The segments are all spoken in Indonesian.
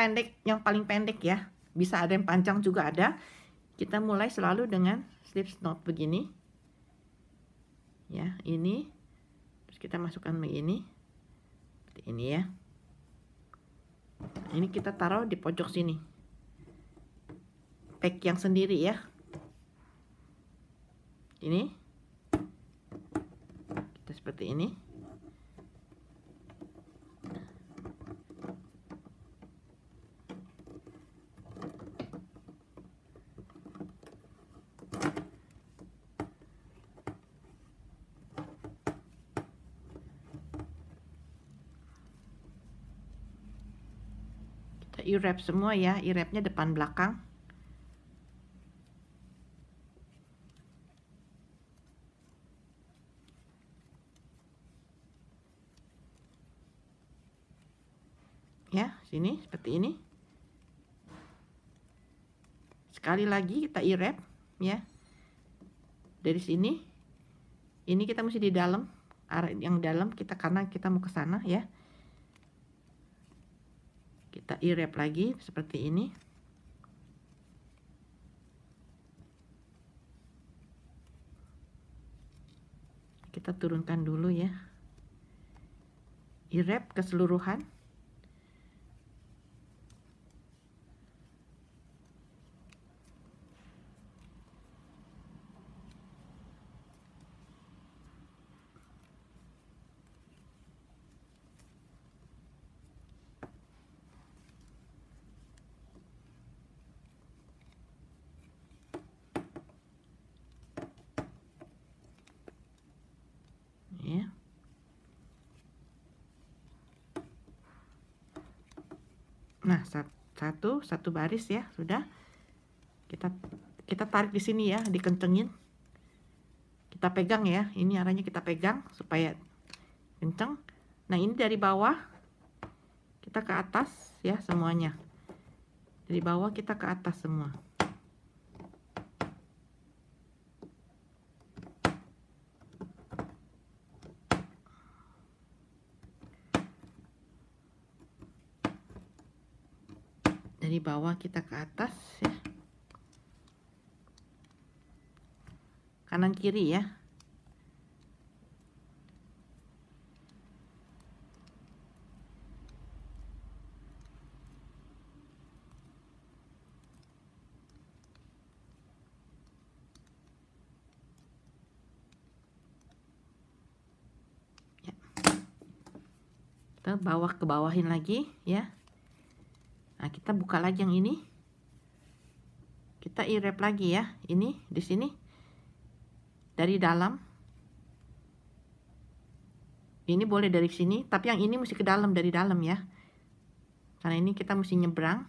pendek yang paling pendek ya bisa ada yang panjang juga ada kita mulai selalu dengan slip knot begini ya ini terus kita masukkan begini seperti ini ya ini kita taruh di pojok sini pack yang sendiri ya ini kita seperti ini irep semua ya irepnya depan belakang ya sini seperti ini sekali lagi kita irep ya dari sini ini kita mesti di dalam yang dalam kita karena kita mau ke sana ya kita irep lagi seperti ini kita turunkan dulu ya irep keseluruhan nah satu satu baris ya sudah kita kita tarik di sini ya dikencengin kita pegang ya ini arahnya kita pegang supaya kenceng nah ini dari bawah kita ke atas ya semuanya dari bawah kita ke atas semua bawah kita ke atas ya kanan kiri ya, ya. kita bawah ke bawahin lagi ya Nah, kita buka lagi yang ini. Kita irep lagi ya. Ini di sini dari dalam. Ini boleh dari sini, tapi yang ini mesti ke dalam dari dalam ya. Karena ini kita mesti nyebrang.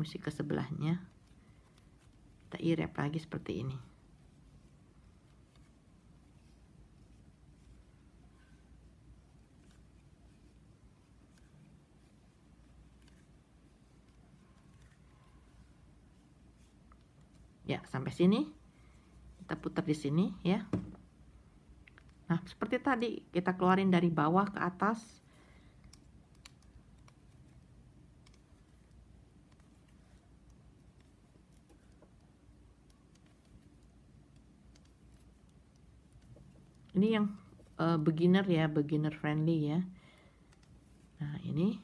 Mesti ke sebelahnya. Kita irep lagi seperti ini. ya sampai sini kita putar di sini ya nah seperti tadi kita keluarin dari bawah ke atas ini yang uh, beginner ya beginner friendly ya nah ini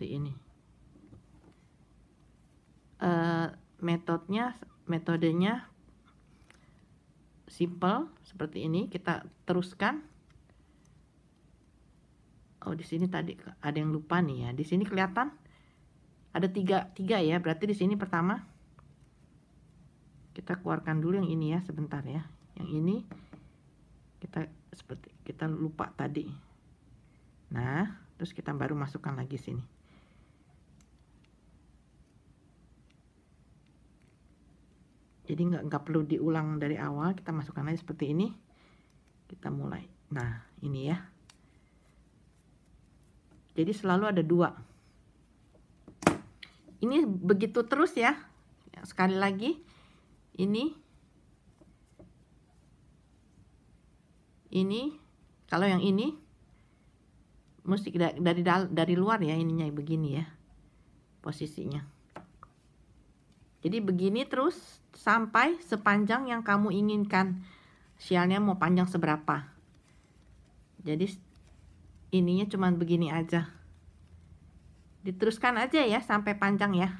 seperti ini uh, metodenya metodenya simple seperti ini kita teruskan oh di sini tadi ada yang lupa nih ya di sini kelihatan ada tiga tiga ya berarti di sini pertama kita keluarkan dulu yang ini ya sebentar ya yang ini kita seperti kita lupa tadi nah terus kita baru masukkan lagi sini jadi nggak nggak perlu diulang dari awal kita masukkan aja seperti ini kita mulai nah ini ya jadi selalu ada dua ini begitu terus ya sekali lagi ini ini kalau yang ini musik dari dari luar ya ininya begini ya posisinya jadi begini terus sampai sepanjang yang kamu inginkan. Sialnya mau panjang seberapa. Jadi ininya cuma begini aja. Diteruskan aja ya sampai panjang ya.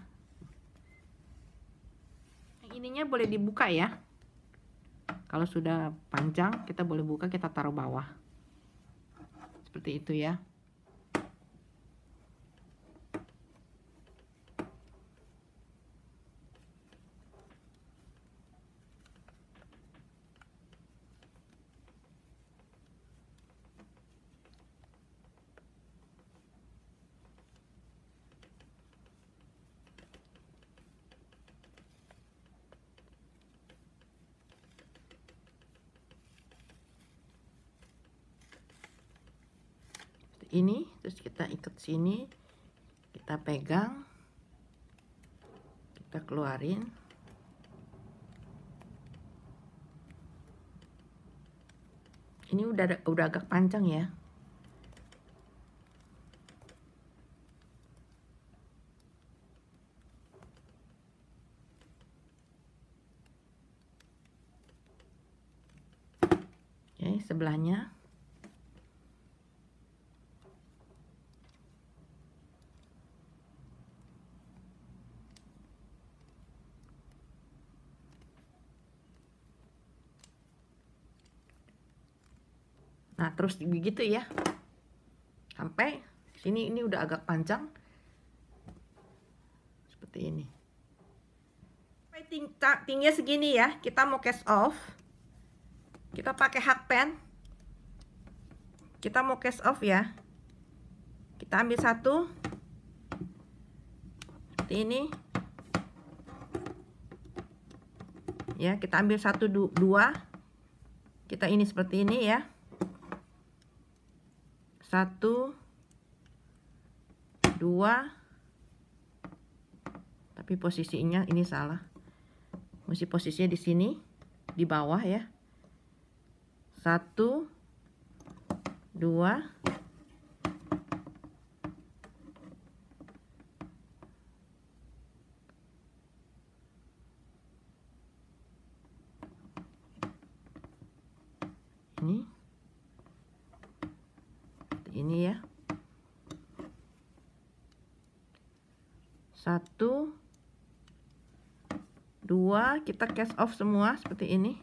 ininya boleh dibuka ya. Kalau sudah panjang kita boleh buka kita taruh bawah. Seperti itu ya. ini terus kita ikat sini kita pegang kita keluarin ini udah udah agak panjang ya nah terus begitu ya sampai sini ini udah agak panjang seperti ini ting tingginya segini ya kita mau cast off kita pakai hak pen kita mau cast off ya kita ambil satu seperti ini ya kita ambil satu dua kita ini seperti ini ya satu dua tapi posisinya ini salah mesti posisinya di sini di bawah ya satu dua satu dua kita cast off semua seperti ini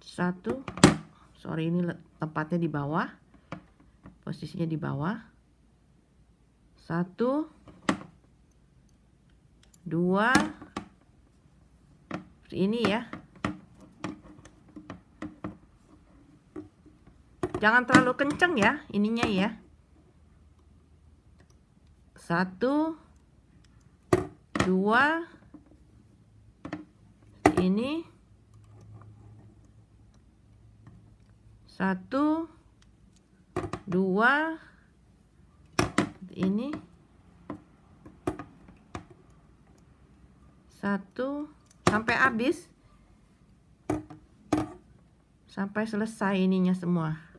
satu sorry ini tempatnya di bawah posisinya di bawah satu dua ini ya jangan terlalu kenceng ya ininya ya satu dua ini satu dua ini satu sampai habis sampai selesai ininya semua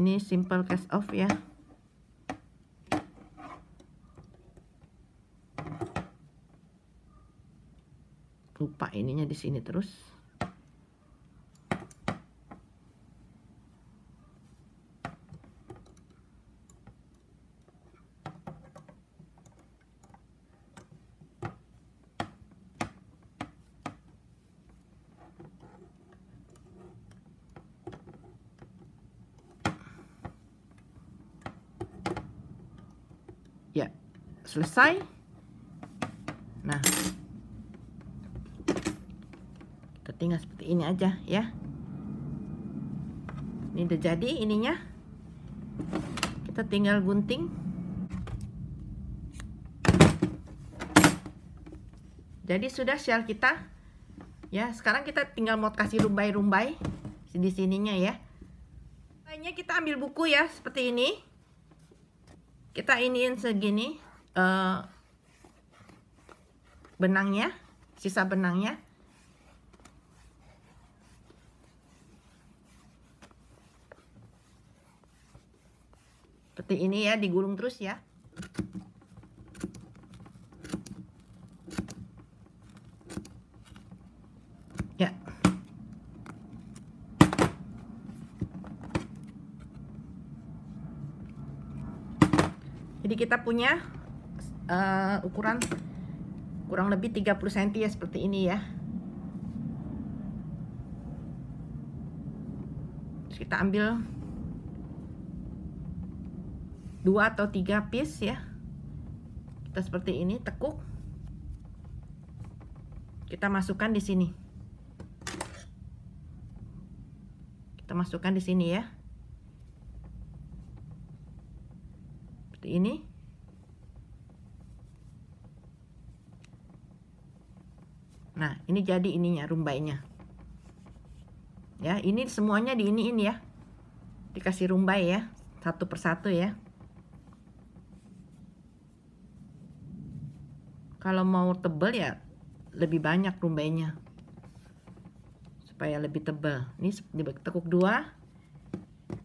ini simple cast off ya lupa ininya di sini terus selesai nah kita tinggal seperti ini aja ya ini udah jadi ininya kita tinggal gunting jadi sudah shell kita ya sekarang kita tinggal mau kasih rumbai-rumbai di sininya ya lainnya kita ambil buku ya seperti ini kita iniin segini Eh, benangnya, sisa benangnya. Seperti ini ya, digulung terus ya. Ya. Jadi kita punya uh, ukuran kurang lebih 30 cm ya seperti ini ya Terus kita ambil dua atau tiga piece ya kita seperti ini tekuk kita masukkan di sini kita masukkan di sini ya seperti ini ini jadi ininya rumbainya ya ini semuanya di ini ini ya dikasih rumbai ya satu persatu ya kalau mau tebel ya lebih banyak rumbainya supaya lebih tebal ini tekuk dua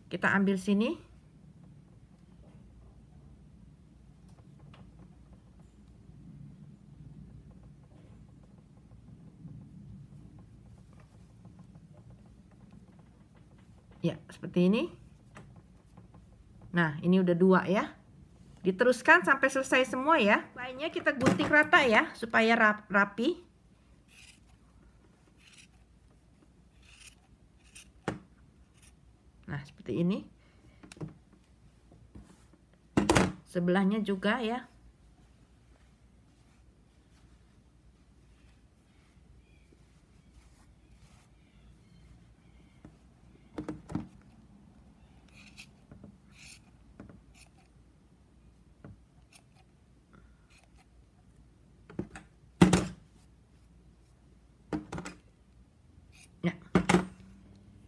kita ambil sini Ya, seperti ini. Nah, ini udah dua ya. Diteruskan sampai selesai semua ya. Lainnya kita gunting rata ya, supaya rap rapi. Nah, seperti ini. Sebelahnya juga ya.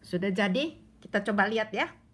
Sudah jadi? Kita coba lihat ya.